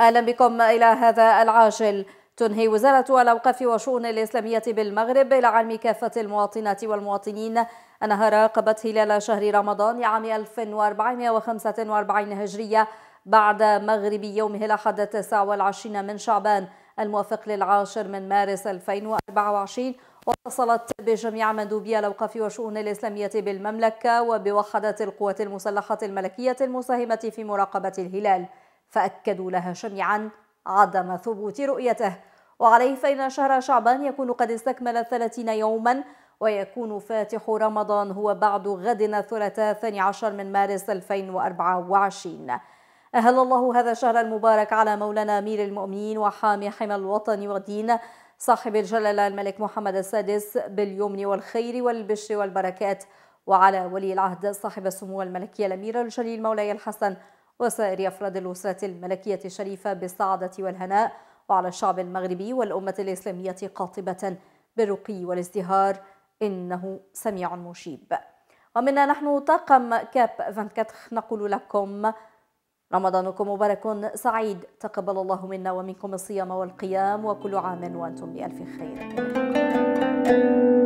أهلا بكم إلى هذا العاجل تنهي وزارة الأوقاف وشؤون الإسلامية بالمغرب إلى علم كافة المواطنات والمواطنين أنها راقبت هلال شهر رمضان عام 1445 هجرية بعد مغرب يومه الأحد التاسع والعشرين من شعبان الموافق للعاشر من مارس 2024 واتصلت بجميع مندوبي الأوقاف وشؤون الإسلامية بالمملكة وبوحدات القوات المسلحة الملكية المساهمة في مراقبة الهلال فأكدوا لها جميعا عدم ثبوت رؤيته وعليه فإن شهر شعبان يكون قد استكمل 30 يوما ويكون فاتح رمضان هو بعد غد الثلاثاء 12 من مارس 2024 أهل الله هذا الشهر المبارك على مولانا أمير المؤمنين وحامي حمى الوطن والدين صاحب الجلالة الملك محمد السادس باليمن والخير والبشر والبركات وعلى ولي العهد صاحب السمو الملكي الأمير الجليل مولاي الحسن وسائر أفراد الأسرة الملكية الشريفة بالسعادة والهناء وعلى الشعب المغربي والأمة الإسلامية قاطبة بالرقي والازدهار إنه سميع مجيب ومنا نحن طاقم كاب 24 نقول لكم رمضانكم مبارك سعيد تقبل الله منا ومنكم الصيام والقيام وكل عام وأنتم بألف خير